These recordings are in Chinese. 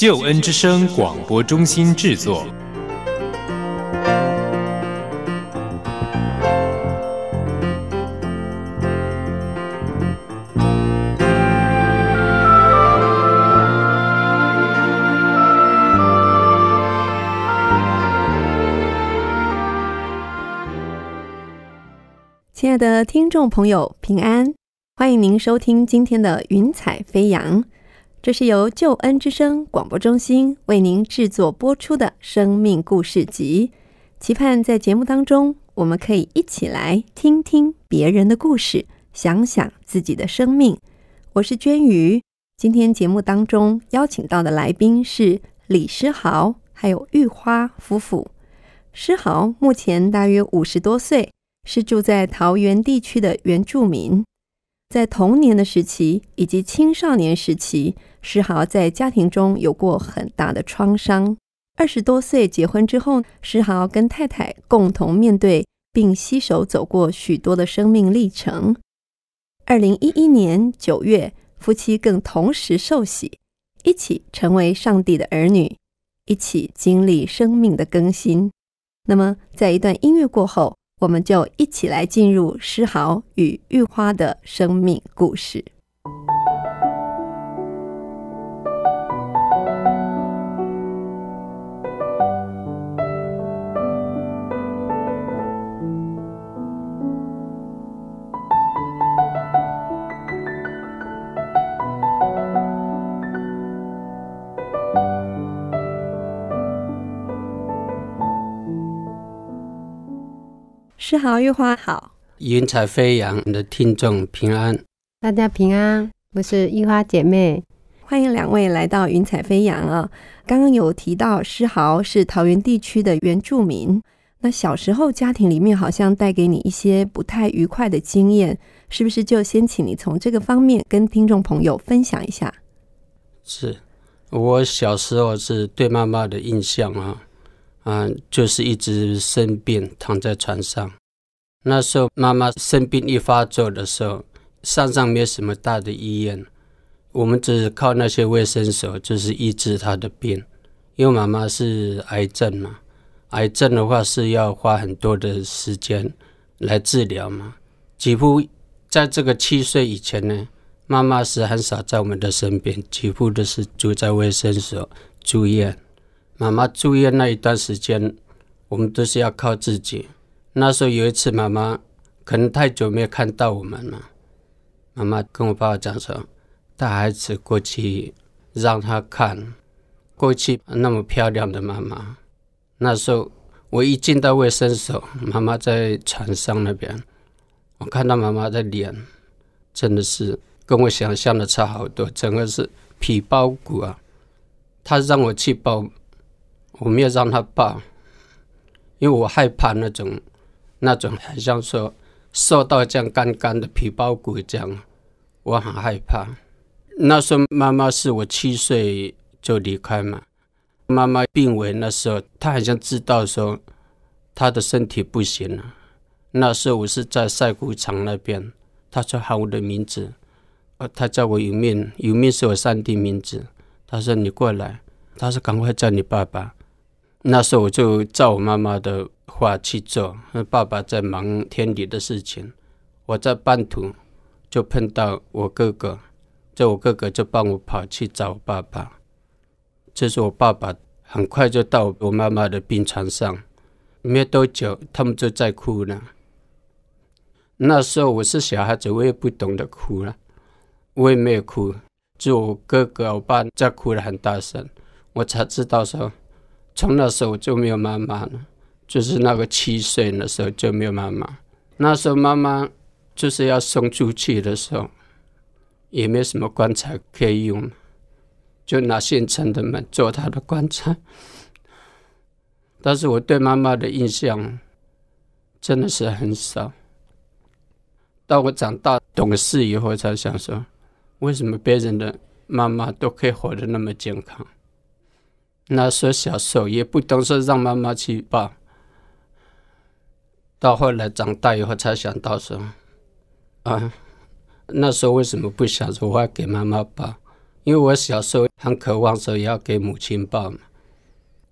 救恩之声广播中心制作。亲爱的听众朋友，平安，欢迎您收听今天的《云彩飞扬》。这是由救恩之声广播中心为您制作播出的《生命故事集》，期盼在节目当中，我们可以一起来听听别人的故事，想想自己的生命。我是娟瑜，今天节目当中邀请到的来宾是李诗豪，还有玉花夫妇。诗豪目前大约五十多岁，是住在桃园地区的原住民，在童年的时期以及青少年时期。诗豪在家庭中有过很大的创伤。二十多岁结婚之后，诗豪跟太太共同面对并携手走过许多的生命历程。二零一一年九月，夫妻更同时受洗，一起成为上帝的儿女，一起经历生命的更新。那么，在一段音乐过后，我们就一起来进入诗豪与玉花的生命故事。诗豪玉花好，云彩飞扬，你的听众平安，大家平安。我是玉花姐妹，欢迎两位来到云彩飞扬啊。刚刚有提到诗豪是桃园地区的原住民，那小时候家庭里面好像带给你一些不太愉快的经验，是不是？就先请你从这个方面跟听众朋友分享一下。是，我小时候是对妈妈的印象啊，嗯，就是一直生病躺在床上。那时候，妈妈生病一发作的时候，山上没有什么大的医院，我们只是靠那些卫生所，就是医治她的病。因为妈妈是癌症嘛，癌症的话是要花很多的时间来治疗嘛。几乎在这个七岁以前呢，妈妈是很少在我们的身边，几乎都是住在卫生所住院。妈妈住院那一段时间，我们都是要靠自己。那时候有一次，妈妈可能太久没有看到我们了，妈妈跟我爸爸讲说：“带孩子过去，让他看过去那么漂亮的妈妈。”那时候我一进到卫生所，妈妈在床上那边，我看到妈妈的脸，真的是跟我想象的差好多，整个是皮包骨啊。他让我去抱，我没有让他抱，因为我害怕那种。那种很像说瘦到这样干干的皮包骨这样，我很害怕。那时候妈妈是我七岁就离开嘛，妈妈病危那时候，她好像知道说她的身体不行了。那时候我是在晒谷场那边，她就喊我的名字，呃，她叫我有命，有命是我三弟名字，她说你过来，她说赶快叫你爸爸。那时候我就照我妈妈的话去做，爸爸在忙天里的事情，我在半途就碰到我哥哥，就我哥哥就帮我跑去找爸爸。这是我爸爸很快就到我妈妈的病床上，没多久他们就在哭了。那时候我是小孩子，我也不懂得哭了，我也没有哭，就我哥哥、我爸在哭了很大声，我才知道说。从那时候就没有妈妈了，就是那个七岁那时候就没有妈妈。那时候妈妈就是要送出去的时候，也没有什么棺材可以用，就拿现成的门做她的棺材。但是我对妈妈的印象真的是很少。到我长大懂事以后，才想说，为什么别人的妈妈都可以活得那么健康？那时候小时候也不懂事，让妈妈去抱。到后来长大以后才想到说，啊？那时候为什么不想说我要给妈妈抱？因为我小时候很渴望说要给母亲抱嘛。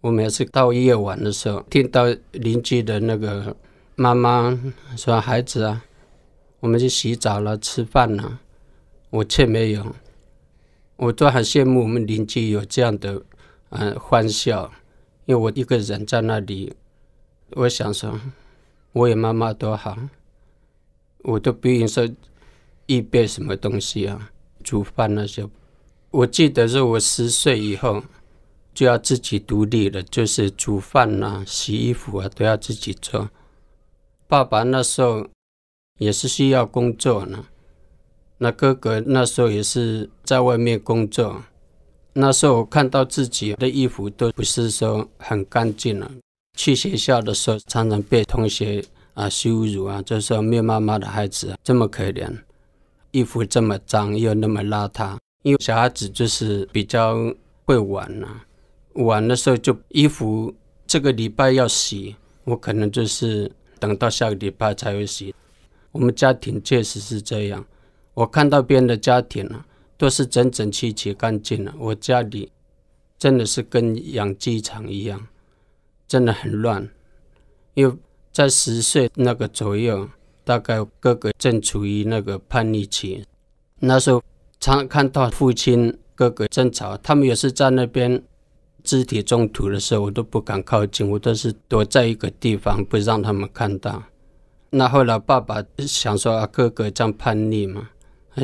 我每次到夜晚的时候，听到邻居的那个妈妈说：“孩子啊，我们去洗澡了，吃饭了。”我却没有，我都很羡慕我们邻居有这样的。嗯，欢笑，因为我一个人在那里，我想说，我有妈妈多好，我都不用说预备什么东西啊，煮饭那些。我记得是我十岁以后就要自己独立了，就是煮饭啊、洗衣服啊都要自己做。爸爸那时候也是需要工作呢，那哥哥那时候也是在外面工作。那时候我看到自己的衣服都不是说很干净了，去学校的时候常常被同学啊羞辱啊，就说没有妈妈的孩子这么可怜，衣服这么脏又那么邋遢。因为小孩子就是比较会玩啊，玩的时候就衣服这个礼拜要洗，我可能就是等到下个礼拜才会洗。我们家庭确实是这样，我看到别人的家庭啊。都是整整齐齐、干净的。我家里真的是跟养鸡场一样，真的很乱。又在十岁那个左右，大概哥哥正处于那个叛逆期，那时候常看到父亲、哥哥争吵，他们也是在那边肢体冲突的时候，我都不敢靠近，我都是躲在一个地方，不让他们看到。那后来爸爸想说，啊，哥哥这样叛逆嘛，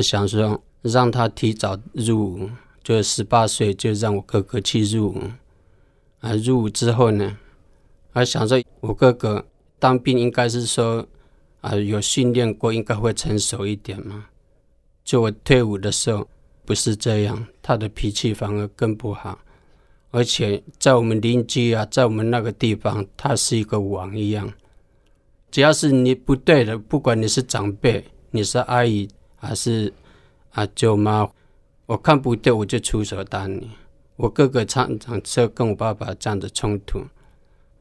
想说。让他提早入，伍，就十八岁就让我哥哥去入，伍。啊，入伍之后呢，还想着我哥哥当兵应该是说，啊，有训练过，应该会成熟一点嘛。就我退伍的时候不是这样，他的脾气反而更不好，而且在我们邻居啊，在我们那个地方，他是一个王一样，只要是你不对的，不管你是长辈，你是阿姨还是。阿舅妈，我看不掉，我就出手打你。我哥哥常常车跟我爸爸这样的冲突。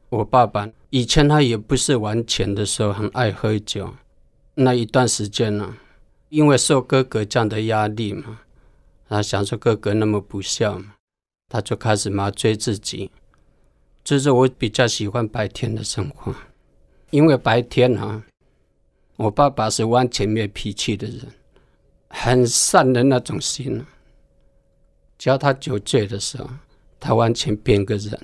我爸爸以前他也不是玩钱的时候很爱喝酒，那一段时间呢，因为受哥哥这样的压力嘛，他想说哥哥那么不孝嘛，他就开始麻醉自己。这是我比较喜欢白天的生活，因为白天啊，我爸爸是完全没脾气的人。很善的那种心，只要他酒醉的时候，他完全变个人。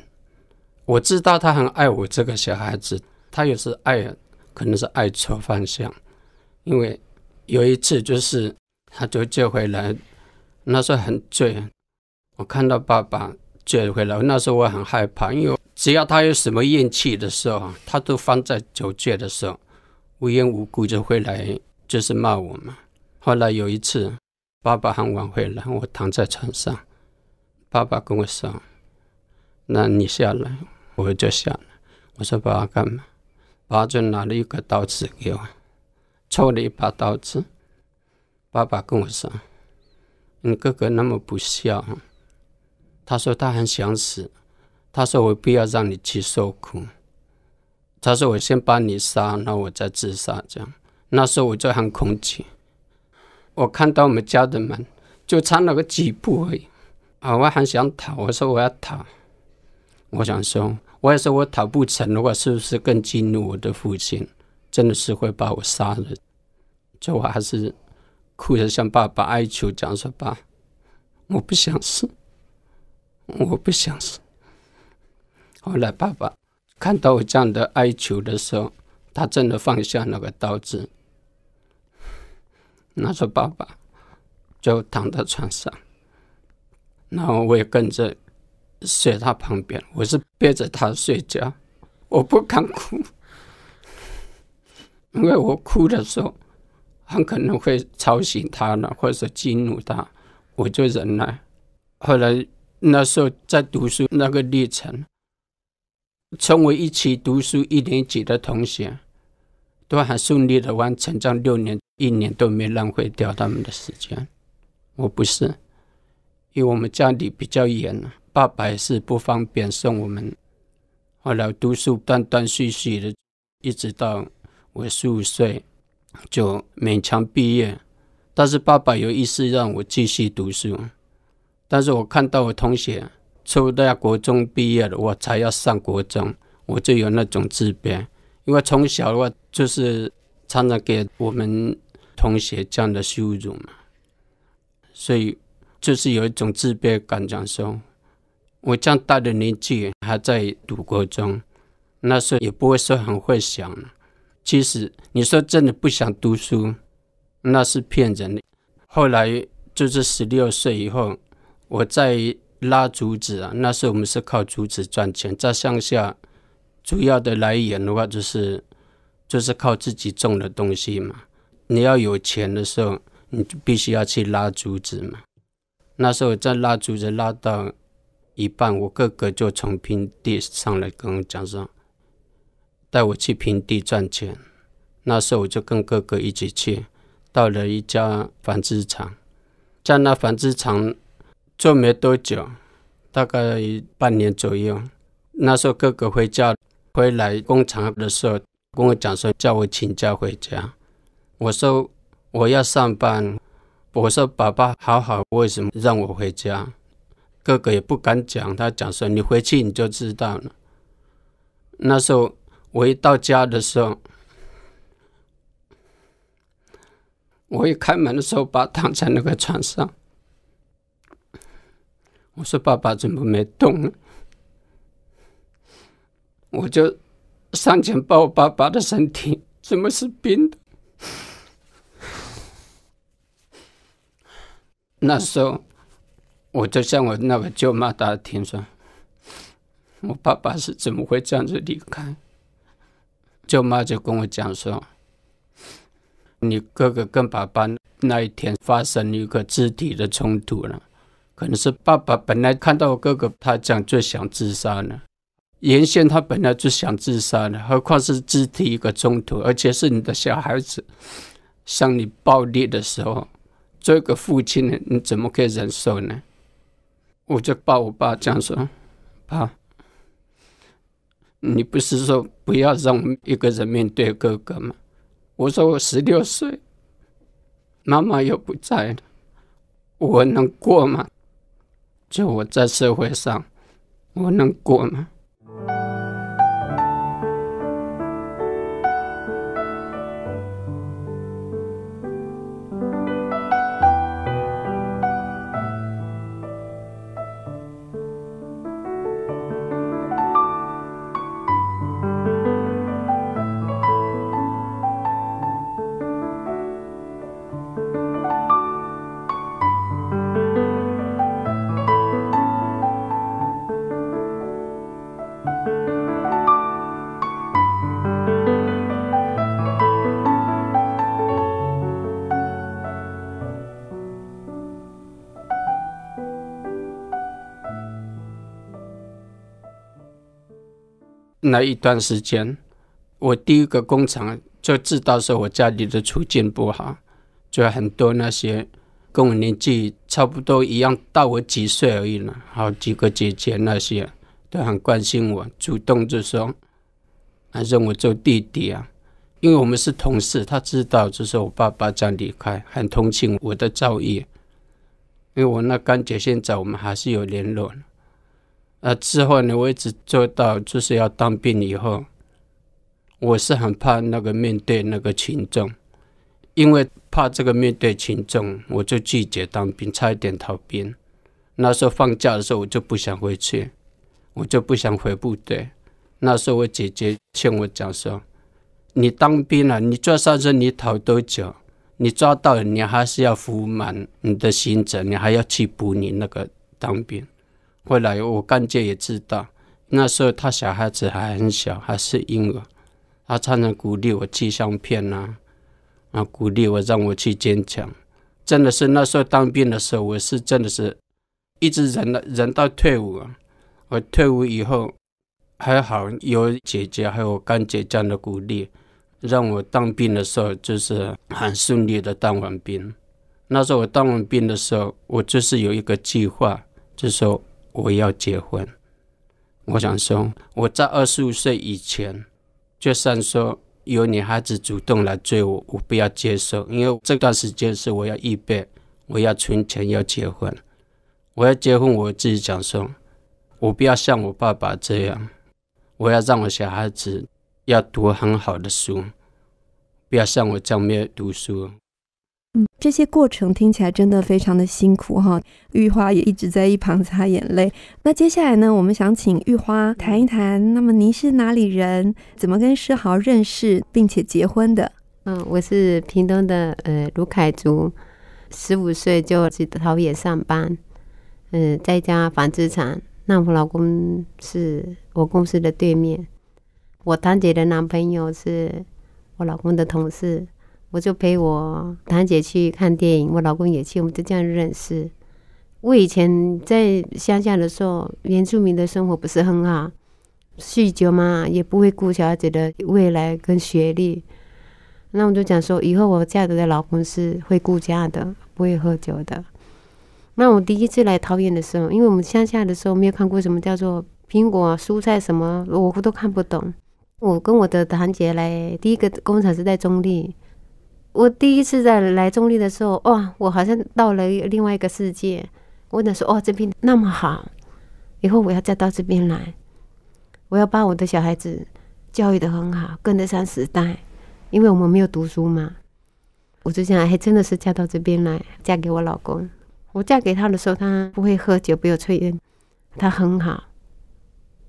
我知道他很爱我这个小孩子，他也是爱，可能是爱错方向。因为有一次就是他酒醉回来，那时候很醉，我看到爸爸醉回来，那时候我很害怕，因为只要他有什么怨气的时候，他都放在酒醉的时候，无缘无故就会来就是骂我嘛。后来有一次，爸爸很晚回来，我躺在床上，爸爸跟我说：“那你下来。”我就下来。我说：“爸爸，干嘛？”爸爸就拿了一个刀子给我，抽了一把刀子。爸爸跟我说：“你哥哥那么不孝，他说他很想死，他说我不要让你去受苦，他说我先把你杀，那我再自杀。这样，那时候我就很恐惧。”我看到我们家的门，就差那个几步而已。啊，我很想逃，我说我要逃，我想说，我也说我逃不成的话，是不是更激怒我的父亲，真的是会把我杀了？就我还是哭着向爸爸哀求，讲说爸，我不想死，我不想死。后来爸爸看到我这样的哀求的时候，他真的放下那个刀子。那时候，爸爸就躺在床上，然后我也跟着睡他旁边。我是背着他睡觉，我不敢哭，因为我哭的时候很可能会吵醒他呢，或者激怒他，我就忍耐。后来那时候在读书那个历程，成为一起读书一年级的同学，都还顺利的完成这六年。一年都没浪费掉他们的时间，我不是，因为我们家里比较严，爸爸是不方便送我们，后来读书断断续续的，一直到我十五岁，就勉强毕业，但是爸爸有意识让我继续读书，但是我看到我同学初、大、国中毕业了，我才要上国中，我就有那种自卑，因为从小的话就是常常给我们。同学这样的羞辱嘛，所以就是有一种自卑感，讲说我这样大的年纪还在读高中，那时候也不会说很会想。其实你说真的不想读书，那是骗人的。后来就是十六岁以后，我在拉竹子啊，那时候我们是靠竹子赚钱，在乡下主要的来源的话就是就是靠自己种的东西嘛。你要有钱的时候，你就必须要去拉竹子嘛。那时候在拉竹子拉到一半，我哥哥就从平地上来跟我讲说：“带我去平地赚钱。”那时候我就跟哥哥一起去，到了一家纺织厂，在那纺织厂做没多久，大概半年左右。那时候哥哥回家回来工厂的时候，跟我讲说：“叫我请假回家。”我说我要上班，我说爸爸好好，为什么让我回家？哥哥也不敢讲，他讲说你回去你就知道了。那时候我一到家的时候，我一开门的时候，爸躺在那个床上。我说爸爸怎么没动呢？我就上前抱爸爸的身体，怎么是冰的？那时候，我就向我那个舅妈，打听说我爸爸是怎么会这样子离开。舅妈就跟我讲说：“你哥哥跟爸爸那一天发生一个肢体的冲突了，可能是爸爸本来看到我哥哥，他讲就想自杀呢。原先他本来就想自杀的，何况是肢体一个冲突，而且是你的小孩子向你暴力的时候。”做个父亲的，你怎么可以忍受呢？我就把我爸，这样说：“爸，你不是说不要让一个人面对哥哥吗？”我说：“我十六岁，妈妈又不在了，我能过吗？就我在社会上，我能过吗？”那一段时间，我第一个工厂就知道是我家里的处境不好，就很多那些跟我年纪差不多一样大，我几岁而已呢，好几个姐姐那些都很关心我，主动就说：“还认我做弟弟啊，因为我们是同事，他知道就是我爸爸将离开，很同情我的遭遇，因为我那干姐现在我们还是有联络。”呃之后呢，我一直做到，就是要当兵以后，我是很怕那个面对那个群众，因为怕这个面对群众，我就拒绝当兵，差一点逃兵。那时候放假的时候，我就不想回去，我就不想回部队。那时候我姐姐劝我讲说：“你当兵了，你坐上车你逃多久？你抓到了，你还是要服满你的刑责，你还要去补你那个当兵。”后来我干姐也知道，那时候她小孩子还很小，还是婴儿，她常常鼓励我寄相片呐，啊，鼓励我让我去坚强。真的是那时候当兵的时候，我是真的是一直忍了忍到退伍。啊。我退伍以后还好，有姐姐还有干姐这样的鼓励，让我当兵的时候就是很顺利的当完兵。那时候我当完兵的时候，我就是有一个计划，就说。我要结婚，我想说，我在二十五岁以前，就算说有女孩子主动来追我，我不要接受，因为这段时间是我要预备，我要存钱要结婚。我要结婚，我自己想说，我不要像我爸爸这样，我要让我小孩子要读很好的书，不要像我这样没有读书。嗯，这些过程听起来真的非常的辛苦哈。玉花也一直在一旁擦眼泪。那接下来呢，我们想请玉花谈一谈。那么您是哪里人？怎么跟诗豪认识并且结婚的？嗯，我是屏东的呃卢凯族，十五岁就去桃野上班，嗯，在一家纺织厂。那我老公是我公司的对面，我堂姐的男朋友是我老公的同事。我就陪我堂姐去看电影，我老公也去，我们就这样认识。我以前在乡下的时候，原住民的生活不是很好，酗酒嘛，也不会顾小姐的未来跟学历。那我就讲说，以后我嫁的老公是会顾家的，不会喝酒的。那我第一次来桃园的时候，因为我们乡下的时候没有看过什么叫做苹果、蔬菜什么，我都看不懂。我跟我的堂姐来第一个工厂是在中立。我第一次在来中立的时候，哇！我好像到了另外一个世界。我那时候，哦，这边那么好，以后我要再到这边来，我要把我的小孩子教育的很好，跟得上时代，因为我们没有读书嘛。我之前还真的是嫁到这边来，嫁给我老公。我嫁给他的时候，他不会喝酒，不要抽烟，他很好，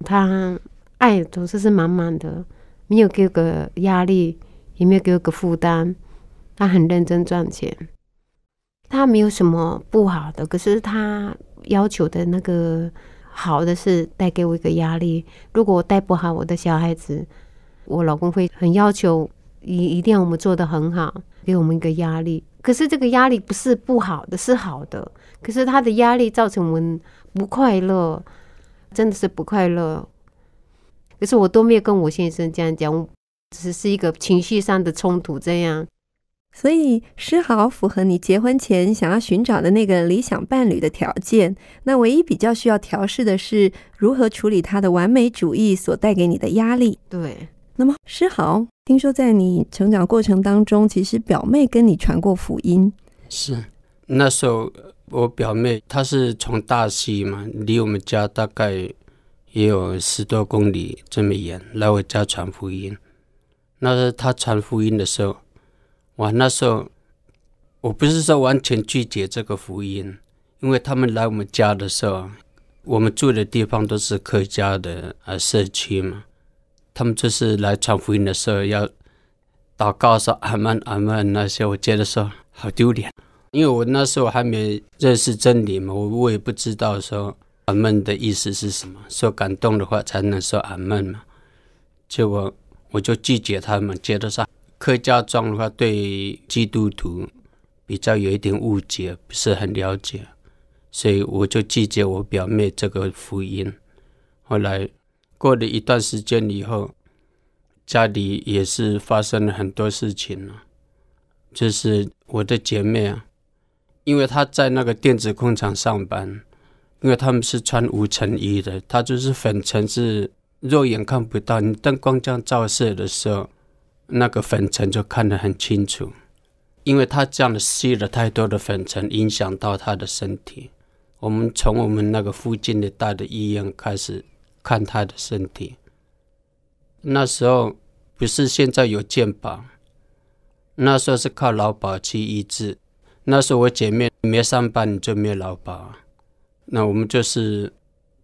他爱总是是满满的，没有给我个压力，也没有给我个负担。他很认真赚钱，他没有什么不好的，可是他要求的那个好的是带给我一个压力。如果我带不好我的小孩子，我老公会很要求，一一定要我们做的很好，给我们一个压力。可是这个压力不是不好的，是好的。可是他的压力造成我们不快乐，真的是不快乐。可是我都没有跟我先生这样讲，只是一个情绪上的冲突这样。所以诗豪符合你结婚前想要寻找的那个理想伴侣的条件。那唯一比较需要调试的是如何处理他的完美主义所带给你的压力。对。那么诗豪，听说在你成长过程当中，其实表妹跟你传过福音。是。那时候我表妹她是从大溪嘛，离我们家大概也有十多公里这么远来我家传福音。那是她传福音的时候。我那时候，我不是说完全拒绝这个福音，因为他们来我们家的时候，我们住的地方都是客家的啊社区嘛，他们就是来传福音的时候要，祷告说阿门阿门那些我觉得说好丢脸，因为我那时候还没认识真理嘛，我我也不知道说阿门的意思是什么，说感动的话才能说阿门嘛，结果我就拒绝他们接得上。客家庄的话，对基督徒比较有一点误解，不是很了解，所以我就拒绝我表妹这个福音。后来过了一段时间以后，家里也是发生了很多事情了，就是我的姐妹啊，因为她在那个电子工厂上班，因为他们是穿无尘衣的，她就是粉尘是肉眼看不到，你灯光这样照射的时候。那个粉尘就看得很清楚，因为他这样的吸了太多的粉尘，影响到他的身体。我们从我们那个附近的大的医院开始看他的身体。那时候不是现在有健保，那时候是靠劳保去医治。那时候我姐妹没上班，你就没有劳保，那我们就是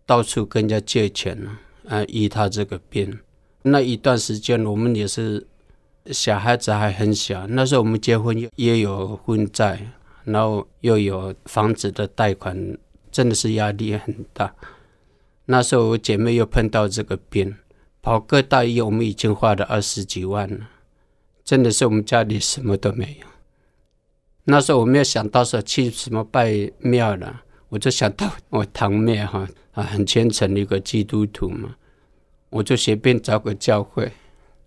到处跟人家借钱啊，医他这个病。那一段时间我们也是。小孩子还很小，那时候我们结婚又也有婚债，然后又有房子的贷款，真的是压力很大。那时候我姐妹又碰到这个病，跑各大医院，我们已经花了二十几万了，真的是我们家里什么都没有。那时候我没有想到说去什么拜庙了，我就想到我堂妹哈啊很虔诚的一个基督徒嘛，我就随便找个教会。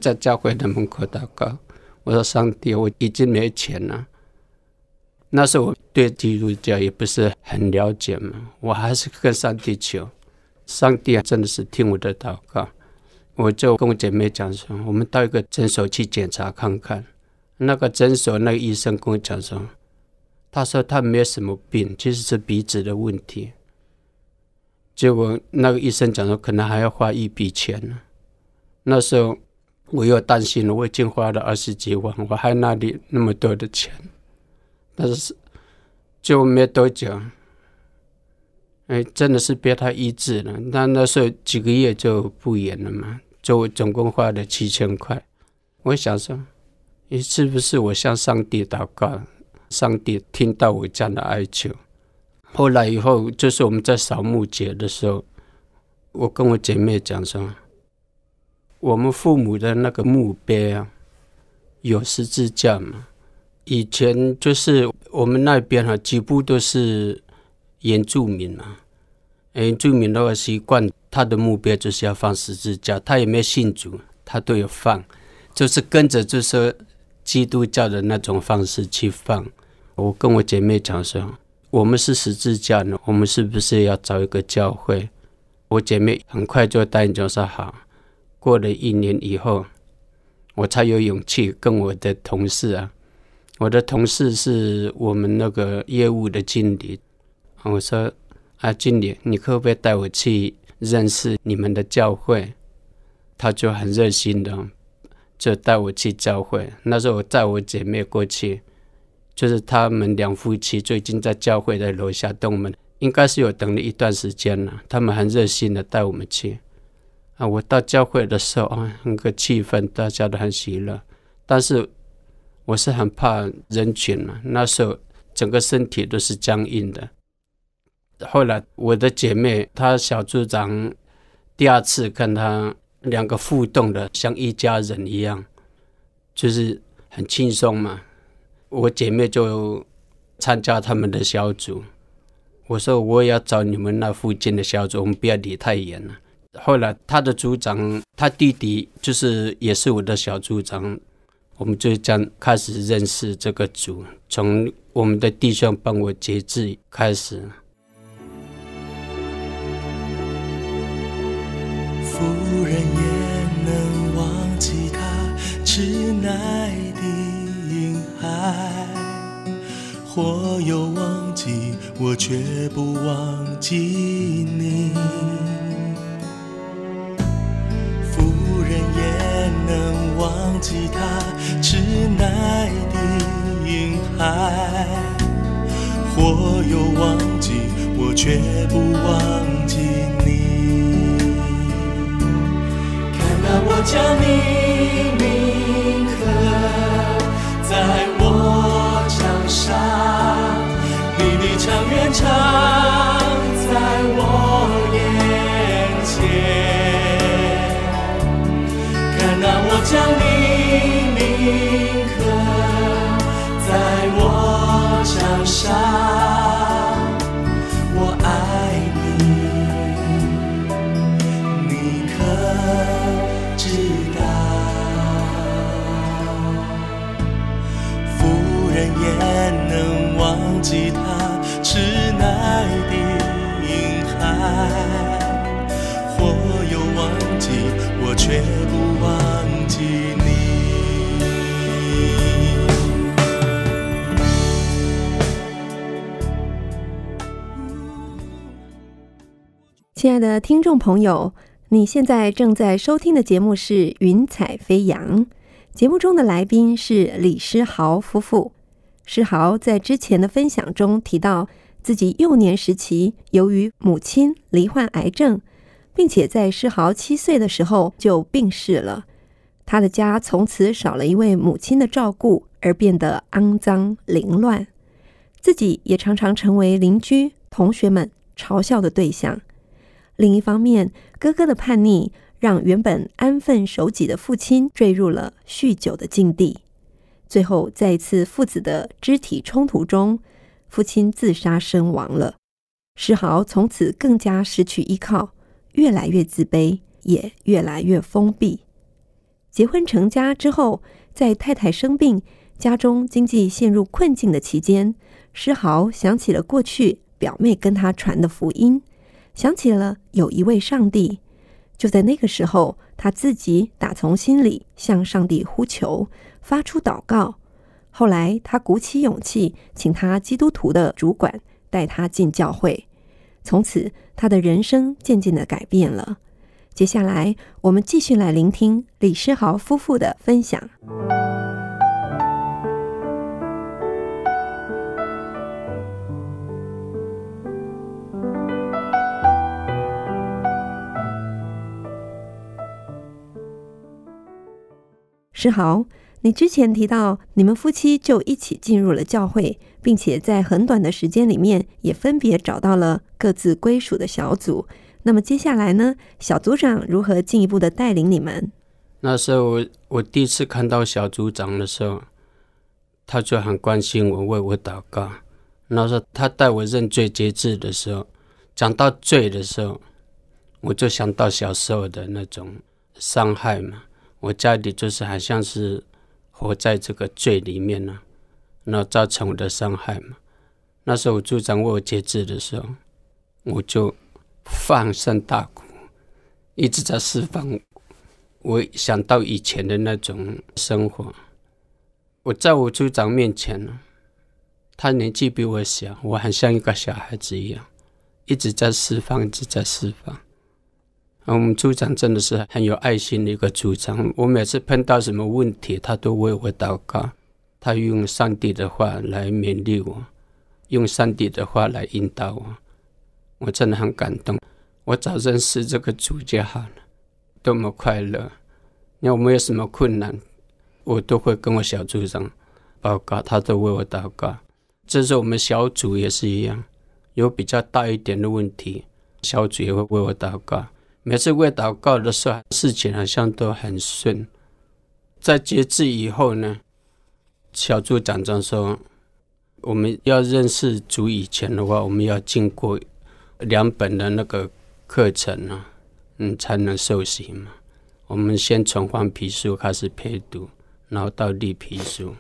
在教会的门口祷告，我说：“上帝，我已经没钱了。”那时我对基督教也不是很了解嘛，我还是跟上帝求。上帝啊，真的是听我的祷告，我就跟我姐妹讲说：“我们到一个诊所去检查看看。”那个诊所那个医生跟我讲说：“他说他没有什么病，其实是鼻子的问题。”结果那个医生讲说：“可能还要花一笔钱呢。”那时候。我又担心了，我已经花了二十几万，我还那里那么多的钱，但是就没多久，哎，真的是被他医治了。那那时候几个月就不演了嘛，就总共花了七千块。我想说，你是不是我向上帝祷告，上帝听到我这样的哀求？后来以后，就是我们在扫墓节的时候，我跟我姐妹讲说。我们父母的那个墓碑啊，有十字架嘛？以前就是我们那边啊，几乎都是原住民啊。原住民的话，习惯，他的目标就是要放十字架。他有没有信主？他都有放，就是跟着就是基督教的那种方式去放。我跟我姐妹讲说，我们是十字架呢，我们是不是要找一个教会？我姐妹很快就答应就说：“好。”过了一年以后，我才有勇气跟我的同事啊，我的同事是我们那个业务的经理啊，我说啊，经理，你可不可以带我去认识你们的教会？他就很热心的就带我去教会。那时候我带我姐妹过去，就是他们两夫妻最近在教会的楼下等我们，应该是有等了一段时间了。他们很热心的带我们去。啊，我到教会的时候啊，那个气氛大家都很喜乐，但是我是很怕人群了。那时候整个身体都是僵硬的。后来我的姐妹，她小组长第二次看她两个互动的像一家人一样，就是很轻松嘛。我姐妹就参加他们的小组。我说我也要找你们那附近的小组，我们不要离太远了。后来他的组长他弟弟就是也是我的小组长我们就这样开始认识这个组从我们的弟兄帮我截制开始夫人也能忘记他稚嫩的女孩或有忘记我绝不忘记你能忘记他痴爱的婴孩，或有忘记我，却不忘记你。看到我将你铭刻在我掌上，你的长远长。将你铭刻在我掌上，我爱你，你可知道？夫人也能忘记他痴爱的遗憾，或有忘记，我却不忘。亲爱的听众朋友，你现在正在收听的节目是《云彩飞扬》。节目中的来宾是李诗豪夫妇。诗豪在之前的分享中提到，自己幼年时期由于母亲罹患癌症，并且在诗豪七岁的时候就病逝了。他的家从此少了一位母亲的照顾，而变得肮脏凌乱，自己也常常成为邻居、同学们嘲笑的对象。另一方面，哥哥的叛逆让原本安分守己的父亲坠入了酗酒的境地。最后，在一次父子的肢体冲突中，父亲自杀身亡了。诗豪从此更加失去依靠，越来越自卑，也越来越封闭。结婚成家之后，在太太生病、家中经济陷入困境的期间，诗豪想起了过去表妹跟他传的福音。想起了有一位上帝，就在那个时候，他自己打从心里向上帝呼求，发出祷告。后来，他鼓起勇气，请他基督徒的主管带他进教会。从此，他的人生渐渐的改变了。接下来，我们继续来聆听李诗豪夫妇的分享。志豪，你之前提到你们夫妻就一起进入了教会，并且在很短的时间里面也分别找到了各自归属的小组。那么接下来呢？小组长如何进一步的带领你们？那时候我我第一次看到小组长的时候，他就很关心我，为我祷告。那时候他带我认罪节制的时候，讲到罪的时候，我就想到小时候的那种伤害嘛。我家里就是好像是活在这个罪里面呢，那造成我的伤害嘛。那时候我组长为我解制的时候，我就放声大哭，一直在释放。我想到以前的那种生活，我在我组长面前呢，他年纪比我小，我很像一个小孩子一样，一直在释放，一直在释放。我们组长真的是很有爱心的一个组长。我每次碰到什么问题，他都为我祷告。他用上帝的话来勉励我，用上帝的话来引导我。我真的很感动。我早认识这个主就好了，多么快乐！要没有什么困难，我都会跟我小组长报告，他都为我祷告。这是我们小组也是一样，有比较大一点的问题，小组也会为我祷告。每次为祷告的时候，事情好像都很顺。在节制以后呢，小组长说：“我们要认识主以前的话，我们要经过两本的那个课程呢，嗯，才能受洗嘛。我们先从黄皮书开始配读，然后到绿皮书。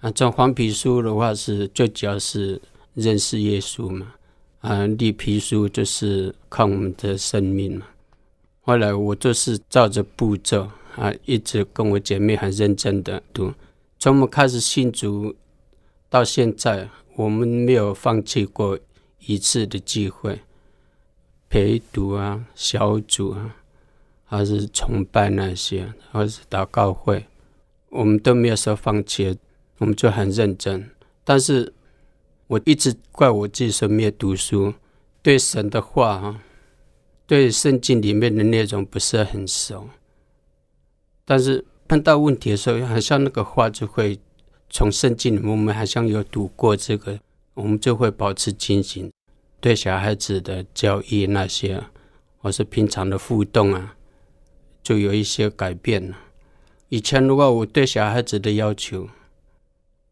啊，从黄皮书的话是，最主要是认识耶稣嘛。啊，绿皮书就是看我们的生命嘛。”后来我就是照着步骤啊，一直跟我姐妹很认真的读。从我们开始信主到现在，我们没有放弃过一次的机会，陪读啊、小组啊，还是崇拜那些，还是祷告会，我们都没有说放弃。我们就很认真。但是我一直怪我自己说没有读书，对神的话啊。对圣经里面的内容不是很熟，但是碰到问题的时候，好像那个话就会从圣经，我们好像有读过这个，我们就会保持清醒。对小孩子的教育那些，或是平常的互动啊，就有一些改变了。以前如果我对小孩子的要求，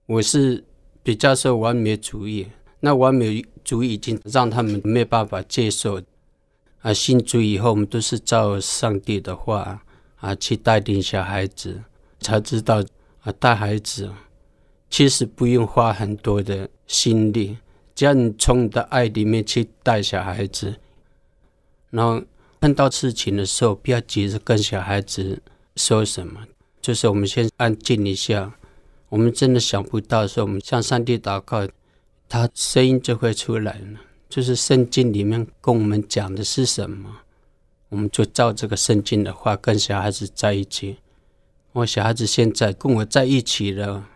我是比较说完美主义，那完美主义已经让他们没办法接受。啊，信主以后，我们都是照上帝的话啊去带点小孩子，才知道啊带孩子其实不用花很多的心力，只要你从你的爱里面去带小孩子，然后碰到事情的时候，不要急着跟小孩子说什么，就是我们先安静一下。我们真的想不到的时候，我们向上帝祷告，他声音就会出来了。就是圣经里面跟我们讲的是什么，我们就照这个圣经的话跟小孩子在一起。我小孩子现在跟我在一起了，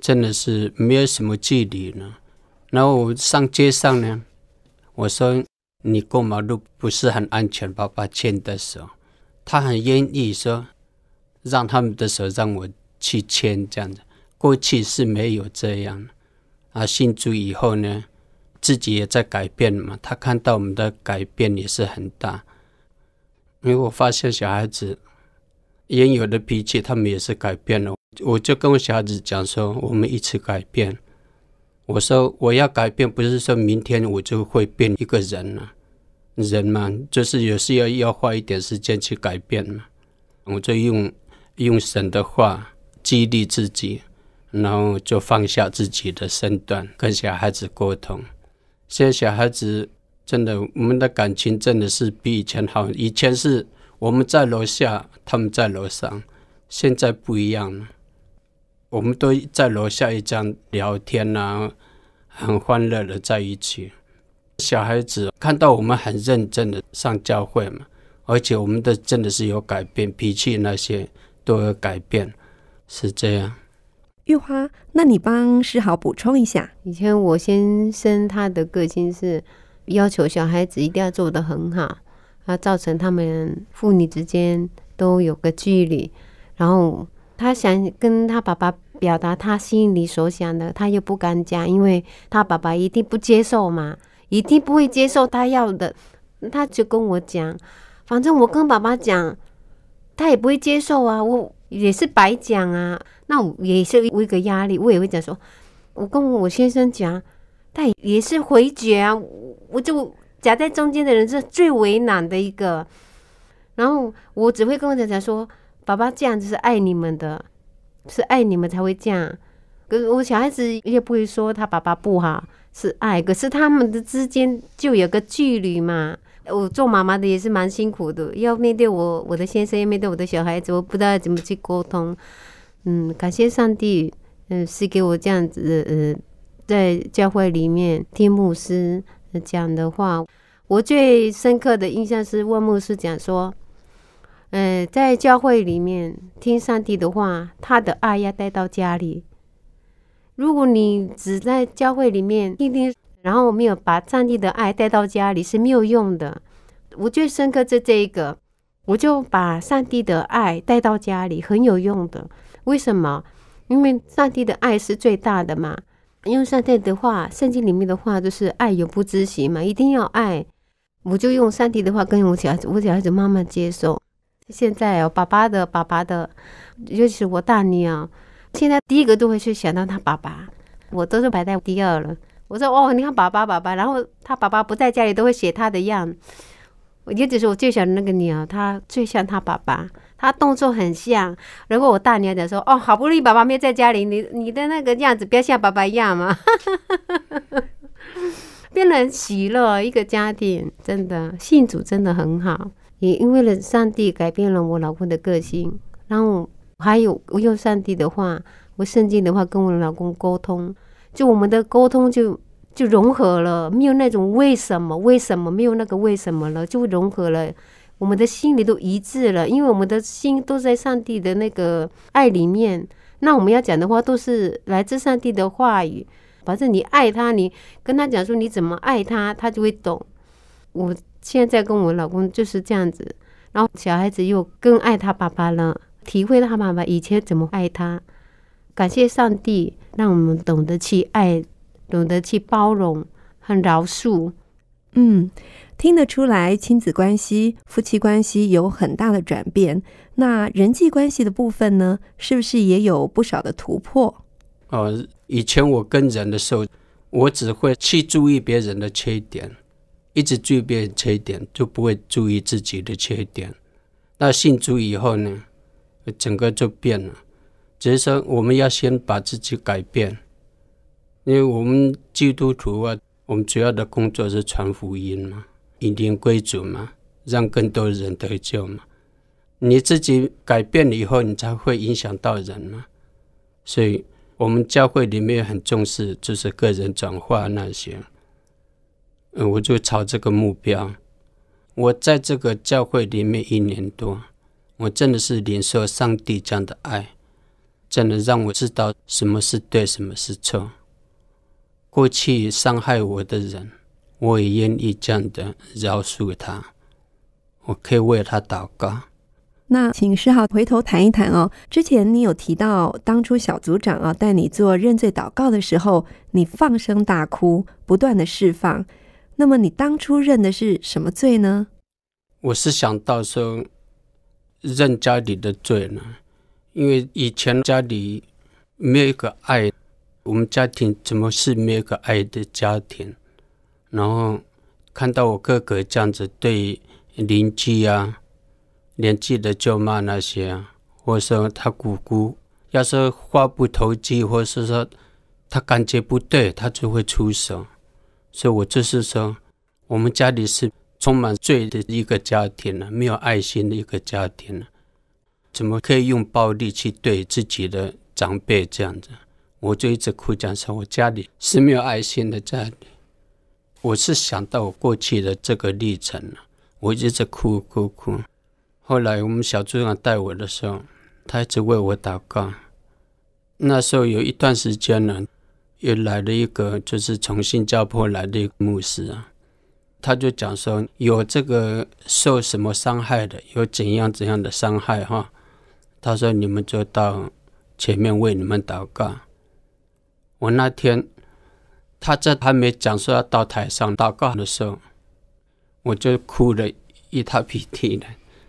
真的是没有什么距离了。然后我上街上呢，我说你过马路不是很安全，爸爸牵的手。他很愿意说，让他们的手让我去牵，这样子。过去是没有这样啊，信主以后呢。自己也在改变嘛，他看到我们的改变也是很大。因为我发现小孩子原有的脾气，他们也是改变了。我就跟我小孩子讲说，我们一起改变。我说我要改变，不是说明天我就会变一个人了。人嘛，就是有时要要花一点时间去改变嘛。我就用用神的话激励自己，然后就放下自己的身段，跟小孩子沟通。现在小孩子真的，我们的感情真的是比以前好。以前是我们在楼下，他们在楼上，现在不一样了。我们都在楼下一张聊天啊，很欢乐的在一起。小孩子看到我们很认真的上教会嘛，而且我们的真的是有改变，脾气那些都有改变，是这样。玉花，那你帮诗豪补充一下，以前我先生他的个性是要求小孩子一定要做得很好，啊，造成他们父女之间都有个距离。然后他想跟他爸爸表达他心里所想的，他又不敢讲，因为他爸爸一定不接受嘛，一定不会接受他要的。他就跟我讲，反正我跟爸爸讲，他也不会接受啊，我。也是白讲啊，那我也是我一个压力，我也会讲说，我跟我先生讲，但也是回绝啊，我就夹在中间的人是最为难的一个，然后我只会跟我讲讲说，爸爸这样子是爱你们的，是爱你们才会这样，可是我小孩子也不会说他爸爸不好，是爱，可是他们的之间就有个距离嘛。我做妈妈的也是蛮辛苦的，要面对我我的先生，要面对我的小孩子，我不知道怎么去沟通。嗯，感谢上帝，嗯，是给我这样子。呃，在教会里面听牧师讲的话，我最深刻的印象是，问牧师讲说，呃，在教会里面听上帝的话，他的爱要带到家里。如果你只在教会里面听听。然后我没有把上帝的爱带到家里是没有用的。我最深刻这这一个，我就把上帝的爱带到家里，很有用的。为什么？因为上帝的爱是最大的嘛。因为上帝的话，圣经里面的话就是“爱永不止息”嘛，一定要爱。我就用上帝的话跟我小孩子，我小孩子慢慢接受。现在哦，爸爸的爸爸的，尤其是我大女儿，现在第一个都会去想到他爸爸，我都是排在第二了。我说哦，你看爸爸爸爸，然后他爸爸不在家里，都会写他的样。就其是我最小的那个女儿，她最像她爸爸，她动作很像。如果我大女儿讲说哦，好不容易爸爸没在家里，你你的那个样子不要像爸爸一样嘛，变得喜乐一个家庭，真的信主真的很好。也因为了上帝改变了我老公的个性，然后还有我用上帝的话，我圣经的话跟我老公沟通。就我们的沟通就就融合了，没有那种为什么为什么没有那个为什么了，就融合了，我们的心里都一致了，因为我们的心都在上帝的那个爱里面。那我们要讲的话都是来自上帝的话语，反正你爱他，你跟他讲说你怎么爱他，他就会懂。我现在跟我老公就是这样子，然后小孩子又更爱他爸爸了，体会他爸爸以前怎么爱他，感谢上帝。让我们懂得去爱，懂得去包容和饶恕。嗯，听得出来，亲子关系、夫妻关系有很大的转变。那人际关系的部分呢，是不是也有不少的突破？哦，以前我跟人的时候，我只会去注意别人的缺点，一直注意别人缺点，就不会注意自己的缺点。那信主以后呢，整个就变了。以说我们要先把自己改变，因为我们基督徒啊，我们主要的工作是传福音嘛，引领归主嘛，让更多人得救嘛。你自己改变了以后，你才会影响到人嘛。所以，我们教会里面很重视就是个人转化那些。嗯，我就朝这个目标。我在这个教会里面一年多，我真的是领受上帝这样的爱。真的让我知道什么是对，什么是错。过去伤害我的人，我也愿意这样的饶恕他，我可以为他祷告。那请师好回头谈一谈哦。之前你有提到，当初小组长啊带你做认罪祷告的时候，你放声大哭，不断的释放。那么你当初认的是什么罪呢？我是想到时候认家里的罪呢。因为以前家里没有一个爱，我们家庭怎么是没有个爱的家庭？然后看到我哥哥这样子对邻居啊、年纪的舅妈那些，或者说他姑姑，要是话不投机，或者是说他感觉不对，他就会出手。所以，我就是说，我们家里是充满罪的一个家庭了，没有爱心的一个家庭了。怎么可以用暴力去对自己的长辈这样子？我就一直哭，讲说我家里是没有爱心的家里。我是想到我过去的这个历程了，我一直在哭哭哭。后来我们小组长带我的时候，他一直为我祷告。那时候有一段时间呢，又来了一个就是从新加坡来的牧师啊，他就讲说有这个受什么伤害的，有怎样怎样的伤害哈。他说：“你们就到前面为你们祷告。”我那天，他在还没讲说要到台上祷告的时候，我就哭了一塌糊涂的。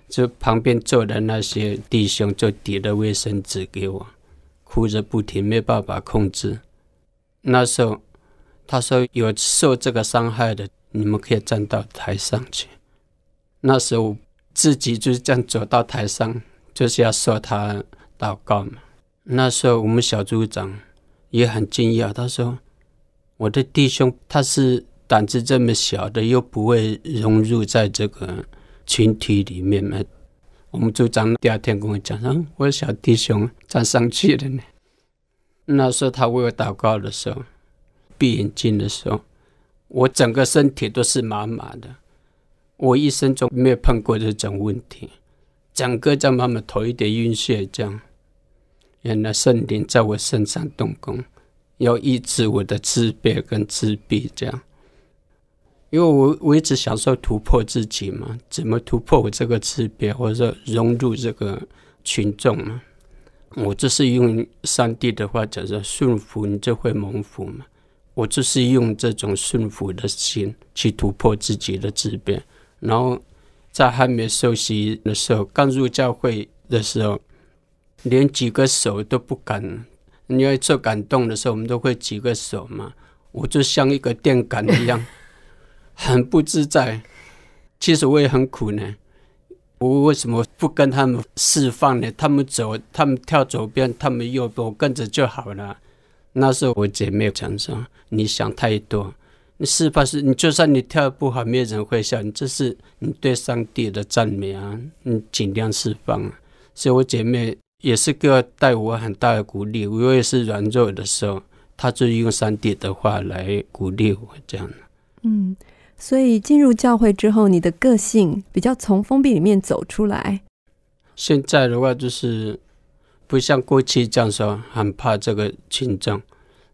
就旁边坐的那些弟兄就递了卫生纸给我，哭着不停，没办法控制。那时候，他说有受这个伤害的，你们可以站到台上去。那时候自己就是这样走到台上。就是要说他祷告嘛。那时候我们小组长也很惊讶，他说：“我的弟兄他是胆子这么小的，又不会融入在这个群体里面嘛。”我们组长第二天跟我讲：“我小弟兄咋上去了呢？”那时候他为我祷告的时候，闭眼睛的时候，我整个身体都是麻麻的。我一生中没有碰过这种问题。整个在慢慢头一点晕血这样，原来圣灵在我身上动工，要医治我的自卑跟自闭这样，因为我我一直想说突破自己嘛，怎么突破我这个自卑，或者说融入这个群众嘛？我就是用上帝的话讲说顺服，你就会蒙福嘛。我就是用这种顺服的心去突破自己的自卑，然后。在还没熟悉的时候，刚入教会的时候，连举个手都不敢。因为做感动的时候，我们都会举个手嘛。我就像一个电杆一样，很不自在。其实我也很苦呢。我为什么不跟他们释放呢？他们走，他们跳左边，他们右边，我跟着就好了。那时候我姐没有说：“你想太多。”你是怕是，你就算你跳不好，没有人会笑，你这是你对上帝的赞美啊！你尽量释放啊！所以我姐妹也是给我带我很大的鼓励，我也是软弱的时候，她就用上帝的话来鼓励我，这样。嗯，所以进入教会之后，你的个性比较从封闭里面走出来。现在的话就是不像过去这样说，很怕这个群众，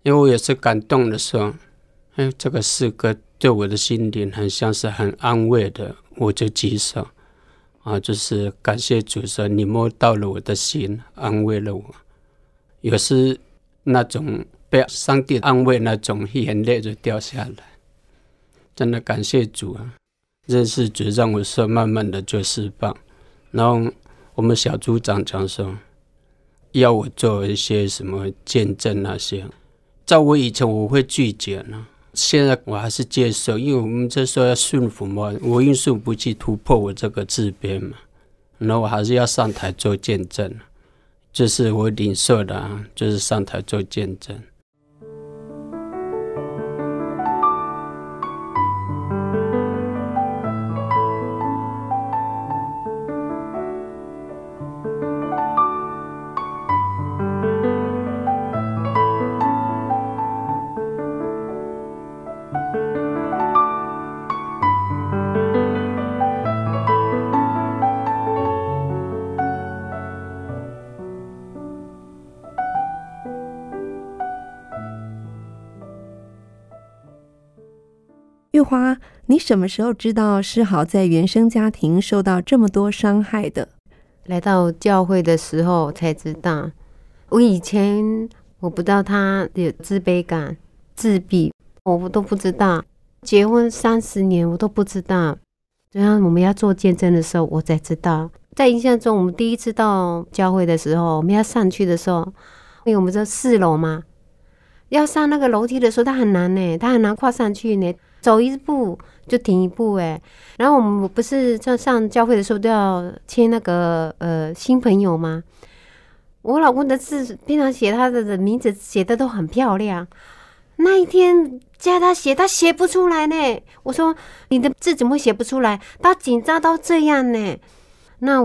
因为我也是感动的时候。哎，这个四哥对我的心灵很像是很安慰的，我就举手啊，就是感谢主说你摸到了我的心，安慰了我。有时那种被上帝安慰，那种眼泪就掉下来，真的感谢主啊！认识主让我说慢慢的就释放。然后我们小组长讲说，要我做一些什么见证那些，在我以前我会拒绝呢。现在我还是接受，因为我们时说要驯服嘛，我因素不去突破我这个自编嘛，那我还是要上台做见证，这是我领受的啊，就是上台做见证。花，你什么时候知道诗豪在原生家庭受到这么多伤害的？来到教会的时候才知道。我以前我不知道他有自卑感、自闭，我都不知道。结婚三十年，我都不知道。等下我们要做见证的时候，我才知道。在印象中，我们第一次到教会的时候，我们要上去的时候，因为我们在四楼嘛，要上那个楼梯的时候，他很难呢，他很难跨上去呢。走一步就停一步，哎，然后我们不是在上教会的时候都要签那个呃新朋友吗？我老公的字，平常写他的名字写的都很漂亮。那一天叫他写，他写不出来呢。我说你的字怎么会写不出来？他紧张到这样呢。那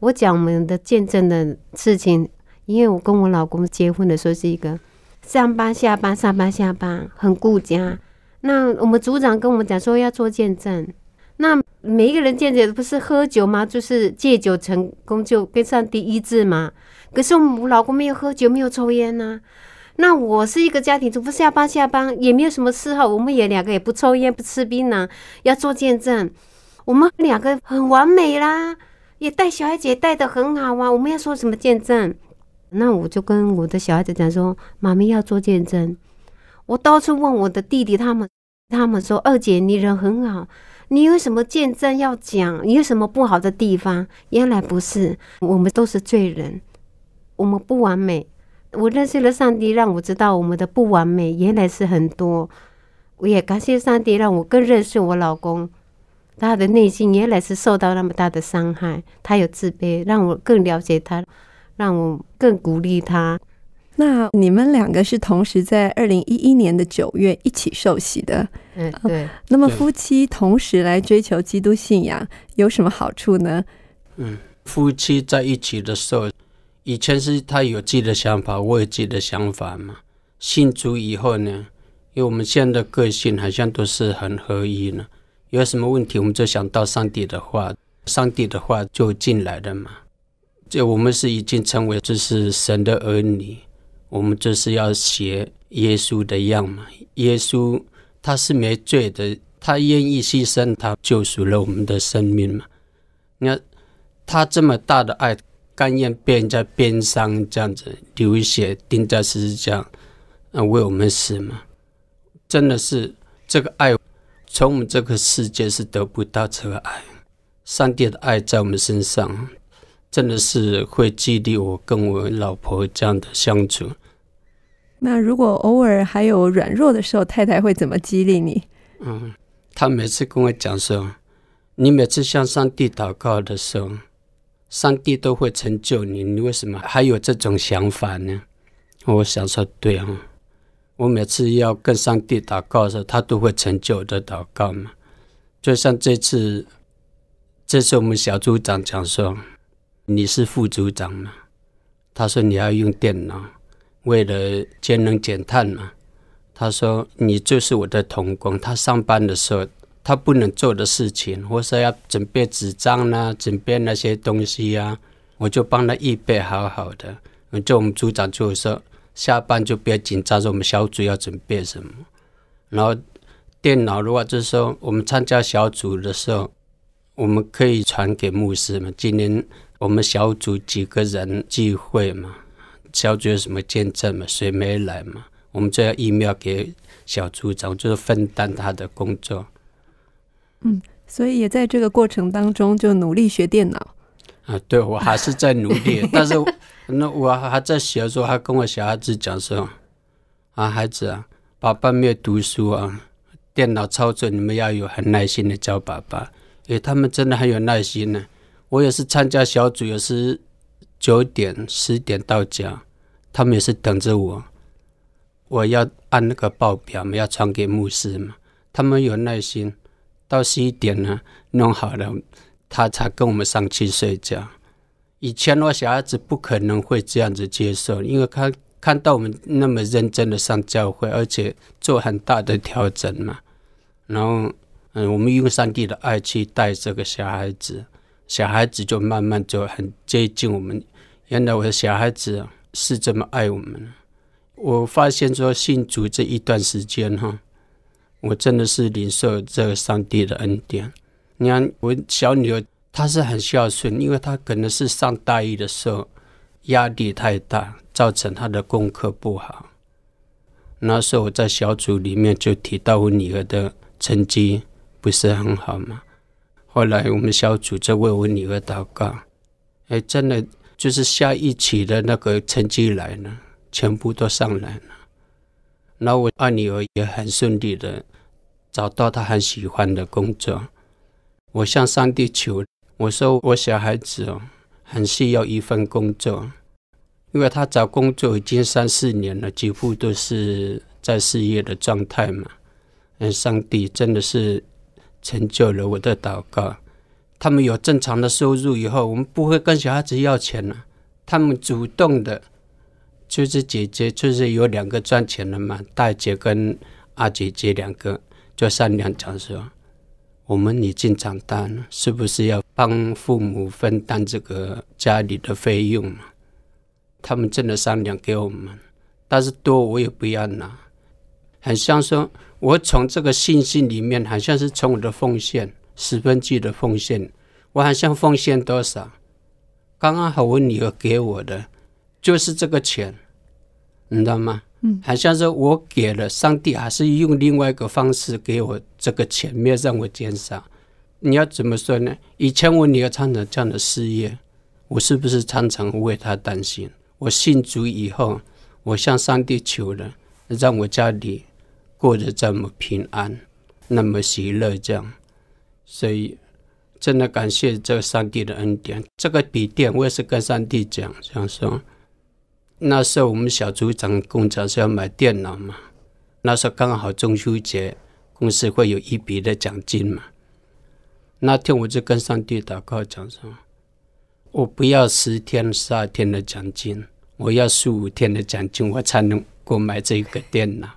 我讲我们的见证的事情，因为我跟我老公结婚的时候是一个上班下班上班下班，很顾家。那我们组长跟我们讲说要做见证，那每一个人见证不是喝酒吗？就是戒酒成功就跟上帝一致嘛。可是我老公没有喝酒，没有抽烟呐。那我是一个家庭，主不下班下班也没有什么嗜好，我们也两个也不抽烟，不吃槟榔，要做见证。我们两个很完美啦，也带小孩姐带的很好啊。我们要说什么见证？那我就跟我的小孩子讲说，妈咪要做见证。我到处问我的弟弟他们，他们说：“二姐，你人很好，你有什么见证要讲？你有什么不好的地方？”原来不是，我们都是罪人，我们不完美。我认识了上帝，让我知道我们的不完美原来是很多。我也感谢上帝，让我更认识我老公，他的内心原来是受到那么大的伤害，他有自卑，让我更了解他，让我更鼓励他。那你们两个是同时在二零一一年的九月一起受洗的，嗯，对。那么夫妻同时来追求基督信仰有什么好处呢？嗯，夫妻在一起的时候，以前是他有自己的想法，我有自己的想法嘛。信主以后呢，因为我们现在的个性好像都是很合一了，有什么问题我们就想到上帝的话，上帝的话就进来了嘛。这我们是已经成为就是神的儿女。我们就是要学耶稣的样嘛。耶稣他是没罪的，他愿意牺牲，他救赎了我们的生命嘛。你看他这么大的爱，甘愿被人家鞭伤，这样子流血，钉在十字架，啊为我们死嘛。真的是这个爱，从我们这个世界是得不到这个爱。上帝的爱在我们身上，真的是会激励我跟我老婆这样的相处。那如果偶尔还有软弱的时候，太太会怎么激励你？嗯，他每次跟我讲说，你每次向上帝祷告的时候，上帝都会成就你。你为什么还有这种想法呢？我想说，对啊，我每次要跟上帝祷告的时候，他都会成就我的祷告嘛。就像这次，这次我们小组长讲说，你是副组长嘛，他说你要用电脑。为了节能减碳嘛，他说：“你就是我的童工。”他上班的时候，他不能做的事情，或是要准备纸张啦、准备那些东西呀，我就帮他预备好好的。就我们组长就说：“下班就不要紧张，说我们小组要准备什么。”然后电脑的话，就是说我们参加小组的时候，我们可以传给牧师嘛。今年我们小组几个人聚会嘛。小组有什么见证嘛？谁没来嘛？我们就要疫苗给小组长，就是分担他的工作。嗯，所以也在这个过程当中就努力学电脑。啊，对，我还是在努力。但是那我还在学的时候，还跟我小孩子讲说：“啊，孩子啊，爸爸没有读书啊，电脑操作你们要有很耐心的教爸爸，因为他们真的很有耐心呢。”我也是参加小组，有时。九点十点到家，他们也是等着我。我要按那个报表，要传给牧师嘛。他们有耐心，到十一点呢，弄好了，他才跟我们上去睡觉。以前我小孩子不可能会这样子接受，因为他看到我们那么认真的上教会，而且做很大的调整嘛。然后，嗯，我们用上帝的爱去带这个小孩子，小孩子就慢慢就很接近我们。原来我的小孩子是这么爱我们。我发现说信主这一段时间哈，我真的是领受这个上帝的恩典。你看，我小女儿她是很孝顺，因为她可能是上大一的时候压力太大，造成她的功课不好。那时候我在小组里面就提到我女儿的成绩不是很好嘛。后来我们小组就为我女儿祷告，哎，真的。就是下一期的那个成绩来了，全部都上来了。那我二女儿也很顺利的找到她很喜欢的工作。我向上帝求，我说我小孩子哦，很需要一份工作，因为他找工作已经三四年了，几乎都是在失业的状态嘛。嗯，上帝真的是成就了我的祷告。他们有正常的收入以后，我们不会跟小孩子要钱了。他们主动的，就是姐姐，就是有两个赚钱了嘛，大姐跟二姐姐两个，就商量讲说，我们已经长大了，是不是要帮父母分担这个家里的费用嘛？他们真的商量给我们，但是多我也不要拿，很像说我从这个信息里面，好像是从我的奉献。十分记得奉献，我好像奉献多少？刚刚好，我女儿给我的就是这个钱，你知道吗？嗯，好像是我给了上帝，还是用另外一个方式给我这个钱，没有让我减少。你要怎么说呢？以前我女儿常常这样的事业，我是不是常常为她担心？我信主以后，我向上帝求了，让我家里过得这么平安，那么喜乐这样。所以，真的感谢这上帝的恩典。这个笔电，我也是跟上帝讲，想说，那时候我们小组长厂是要买电脑嘛，那时候刚好中秋节，公司会有一笔的奖金嘛。那天我就跟上帝祷告，讲说，我不要十天十二天的奖金，我要四五天的奖金，我才能够买这个电脑。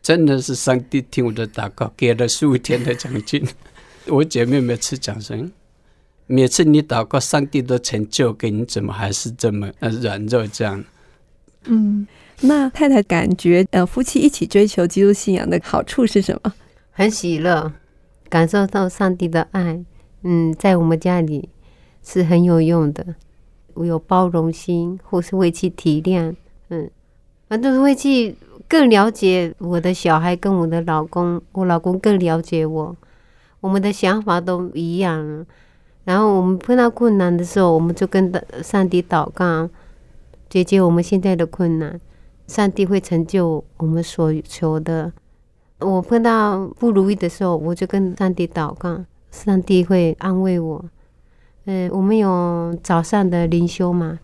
真的是上帝听我的祷告，给了四五天的奖金。我姐妹每次讲声，每次你祷告，上帝都成就给你，怎么还是这么软弱这样？嗯，那太太感觉，呃，夫妻一起追求基督信仰的好处是什么？很喜乐，感受到上帝的爱。嗯，在我们家里是很有用的，我有包容心，或是会去体谅。嗯，反正会去更了解我的小孩，跟我的老公，我老公更了解我。我们的想法都一样，然后我们碰到困难的时候，我们就跟的上帝祷告，解决我们现在的困难。上帝会成就我们所求的。我碰到不如意的时候，我就跟上帝祷告，上帝会安慰我。嗯，我们有早上的灵修嘛？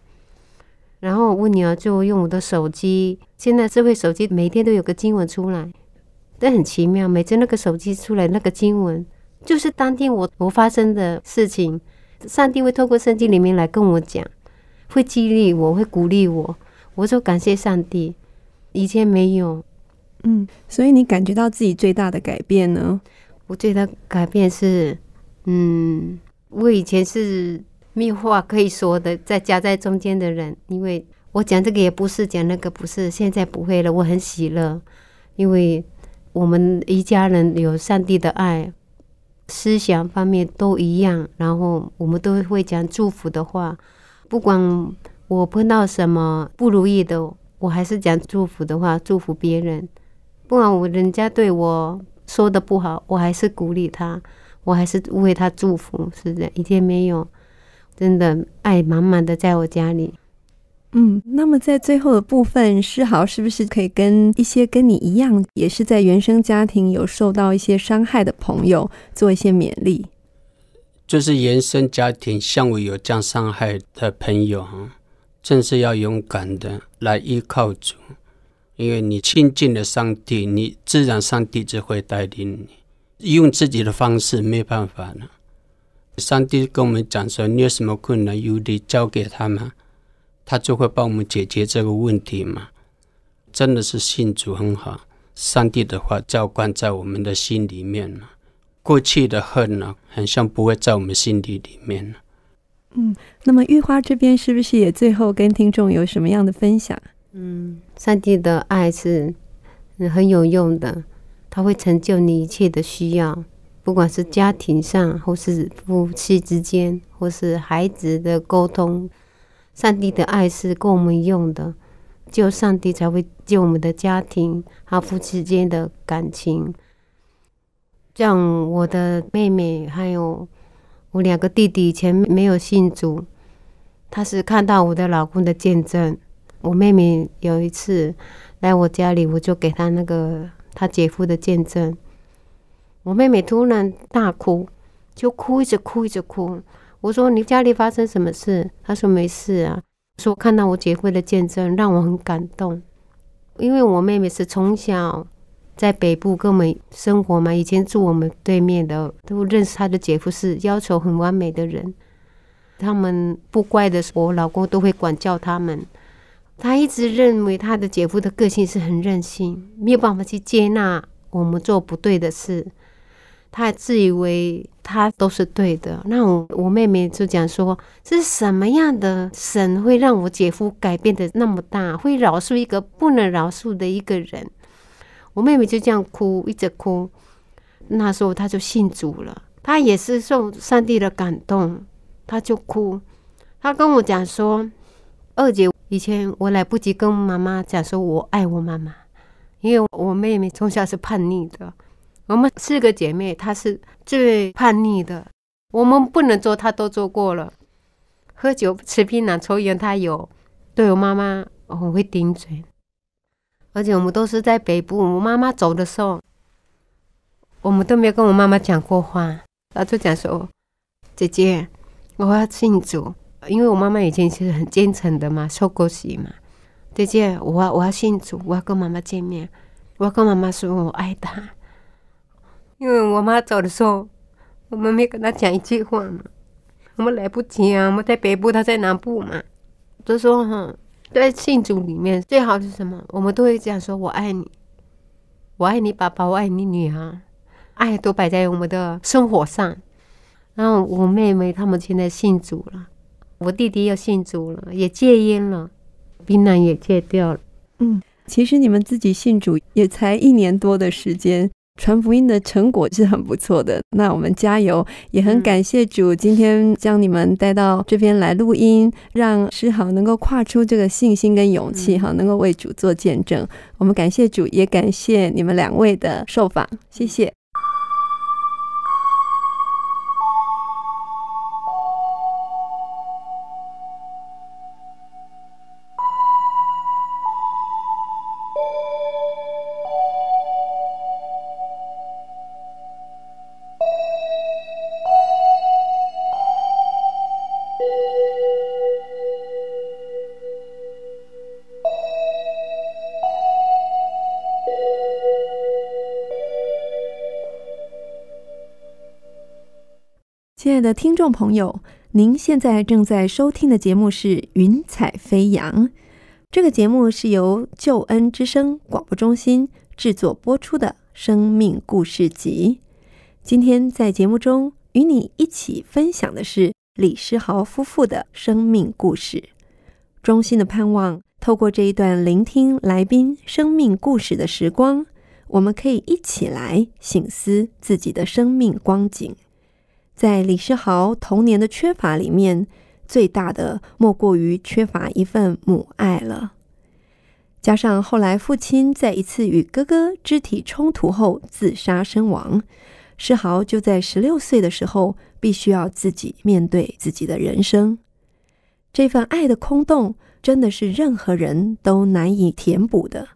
然后我女儿就用我的手机，现在智慧手机每天都有个经文出来，但很奇妙，每次那个手机出来那个经文。就是当天我我发生的事情，上帝会透过圣经里面来跟我讲，会激励我，会鼓励我。我说感谢上帝，以前没有，嗯。所以你感觉到自己最大的改变呢？我最大改变是，嗯，我以前是没有话可以说的，在夹在中间的人，因为我讲这个也不是，讲那个不是，现在不会了。我很喜乐，因为我们一家人有上帝的爱。思想方面都一样，然后我们都会讲祝福的话。不管我碰到什么不如意的，我还是讲祝福的话，祝福别人。不管我人家对我说的不好，我还是鼓励他，我还是为他祝福，是这样，一天没有。真的爱满满的在我家里。嗯，那么在最后的部分，诗豪是不是可以跟一些跟你一样也是在原生家庭有受到一些伤害的朋友做一些勉励？就是原生家庭像我有这样伤害的朋友啊，正是要勇敢的来依靠主，因为你亲近了上帝，你自然上帝就会带领你用自己的方式，没办法了。上帝跟我们讲说，你有什么困难，有的交给他们。他就会帮我们解决这个问题嘛？真的是信主很好，上帝的话浇灌在我们的心里面了。过去的恨呢，好像不会在我们心底里面了。嗯，那么玉花这边是不是也最后跟听众有什么样的分享？嗯，上帝的爱是很有用的，他会成就你一切的需要，不管是家庭上，或是夫妻之间，或是孩子的沟通。上帝的爱是够我们用的，只有上帝才会救我们的家庭，还有夫妻间的感情。像我的妹妹，还有我两个弟弟，以前没有信主，他是看到我的老公的见证。我妹妹有一次来我家里，我就给他那个他姐夫的见证。我妹妹突然大哭，就哭，一直哭，一直哭。我说你家里发生什么事？他说没事啊。说看到我姐夫的见证，让我很感动，因为我妹妹是从小在北部跟我们生活嘛，以前住我们对面的，都认识她的姐夫是要求很完美的人，他们不乖的时候，我老公都会管教他们。他一直认为他的姐夫的个性是很任性，没有办法去接纳我们做不对的事。他自以为他都是对的，那我我妹妹就讲说，是什么样的神会让我姐夫改变的那么大，会饶恕一个不能饶恕的一个人？我妹妹就这样哭，一直哭。那时候他就信主了，他也是受上帝的感动，他就哭。他跟我讲说，二姐以前我来不及跟妈妈讲说，我爱我妈妈，因为我妹妹从小是叛逆的。我们四个姐妹，她是最叛逆的。我们不能做，她都做过了。喝酒、吃槟榔、抽烟，她有。对我妈妈我会顶嘴，而且我们都是在北部。我妈妈走的时候，我们都没有跟我妈妈讲过话。她就讲说：“姐姐，我要庆祝，因为我妈妈以前是很虔诚的嘛，受过洗嘛。姐姐，我我要庆祝，我要跟妈妈见面，我要跟妈妈说我爱她。”因为我妈走的时候，我们没跟她讲一句话嘛，我们来不及啊！我们在北部，她在南部嘛。就说哈，在信主里面，最好是什么？我们都会讲说：“我爱你，我爱你，爸爸，我爱你，女儿。”爱都摆在我们的生活上。然后我妹妹他们现在信主了，我弟弟又信主了，也戒烟了，槟榔也戒掉了。嗯，其实你们自己信主也才一年多的时间。传福音的成果是很不错的，那我们加油，也很感谢主，今天将你们带到这边来录音，让诗豪能够跨出这个信心跟勇气哈，能够为主做见证。我们感谢主，也感谢你们两位的受访，谢谢。亲爱的听众朋友，您现在正在收听的节目是《云彩飞扬》。这个节目是由救恩之声广播中心制作播出的生命故事集。今天在节目中与你一起分享的是李诗豪夫妇的生命故事。衷心的盼望，透过这一段聆听来宾生命故事的时光，我们可以一起来醒思自己的生命光景。在李世豪童年的缺乏里面，最大的莫过于缺乏一份母爱了。加上后来父亲在一次与哥哥肢体冲突后自杀身亡，世豪就在十六岁的时候，必须要自己面对自己的人生。这份爱的空洞，真的是任何人都难以填补的。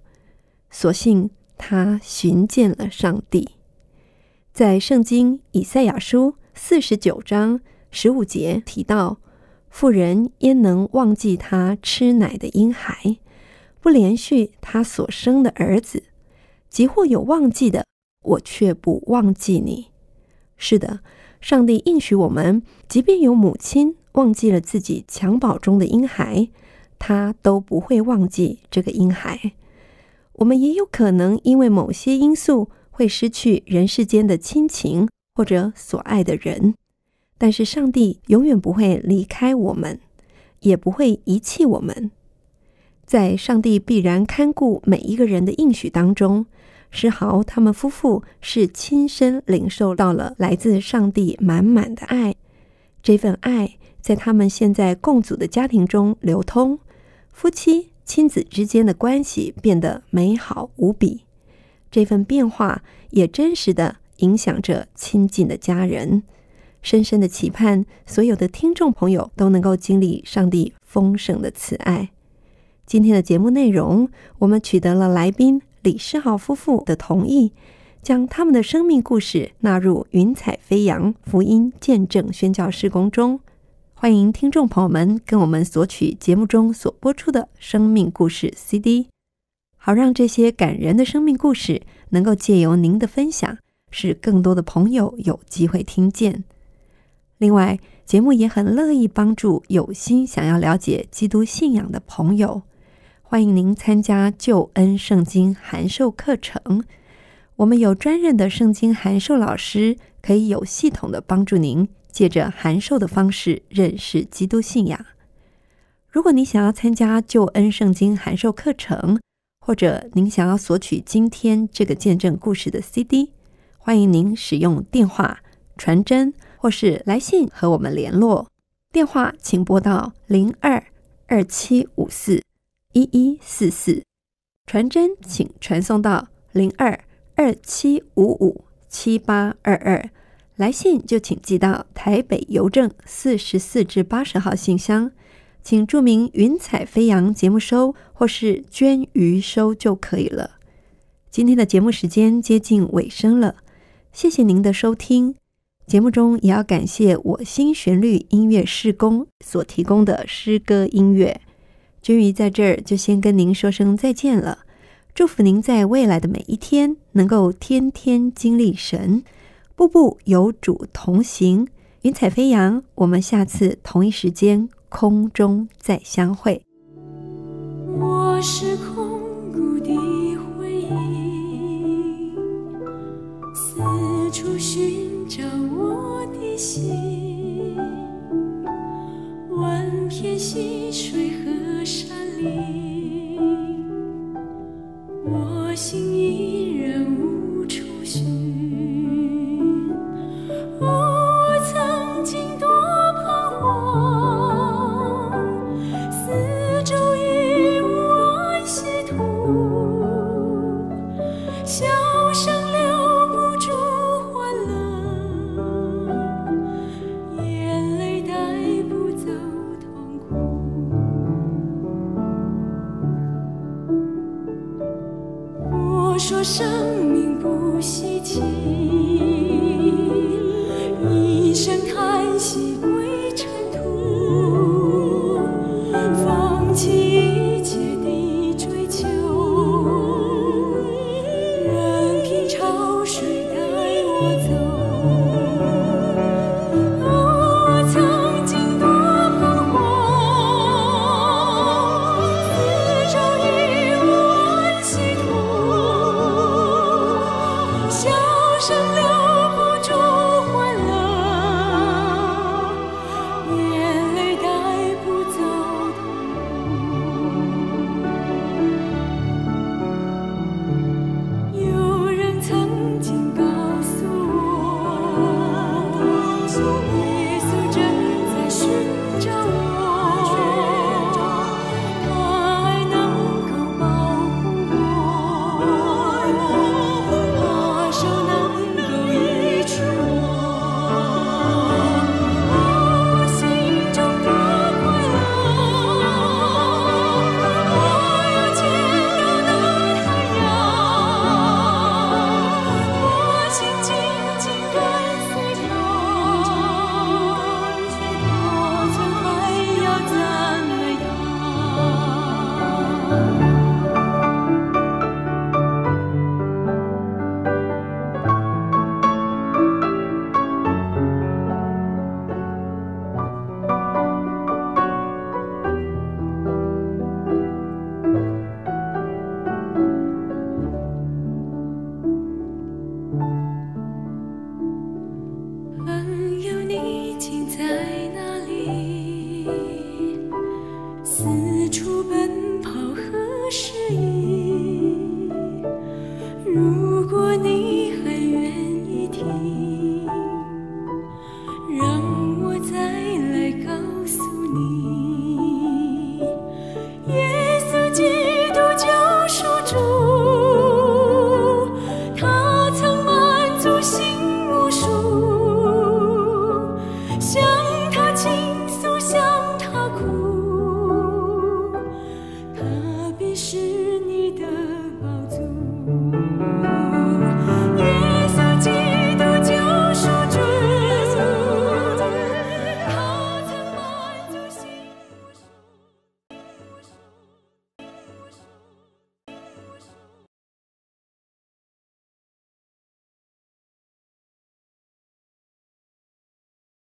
所幸他寻见了上帝，在圣经以赛亚书。四十九章十五节提到：“妇人焉能忘记他吃奶的婴孩？不连续他所生的儿子，即或有忘记的，我却不忘记你。”是的，上帝应许我们，即便有母亲忘记了自己襁褓中的婴孩，他都不会忘记这个婴孩。我们也有可能因为某些因素会失去人世间的亲情。或者所爱的人，但是上帝永远不会离开我们，也不会遗弃我们。在上帝必然看顾每一个人的应许当中，诗豪他们夫妇是亲身领受到了来自上帝满满的爱。这份爱在他们现在共组的家庭中流通，夫妻、亲子之间的关系变得美好无比。这份变化也真实的。影响着亲近的家人，深深的期盼所有的听众朋友都能够经历上帝丰盛的慈爱。今天的节目内容，我们取得了来宾李世豪夫妇的同意，将他们的生命故事纳入《云彩飞扬福音见证宣教施工》中。欢迎听众朋友们跟我们索取节目中所播出的生命故事 CD，好让这些感人的生命故事能够借由您的分享。使更多的朋友有机会听见。另外，节目也很乐意帮助有心想要了解基督信仰的朋友，欢迎您参加救恩圣经函授课程。我们有专任的圣经函授老师，可以有系统的帮助您，借着函授的方式认识基督信仰。如果你想要参加救恩圣经函授课程，或者您想要索取今天这个见证故事的 CD。欢迎您使用电话、传真或是来信和我们联络。电话请拨到零二二七五四一一四四，传真请传送到零二二七五五七八二二，来信就请寄到台北邮政四十四至八十号信箱，请注明“云彩飞扬”节目收或是“捐余收”就可以了。今天的节目时间接近尾声了。谢谢您的收听，节目中也要感谢我新旋律音乐室工所提供的诗歌音乐。君瑜在这儿就先跟您说声再见了，祝福您在未来的每一天能够天天经历神，步步有主同行，云彩飞扬。我们下次同一时间空中再相会。心，万片溪水和山林，我心。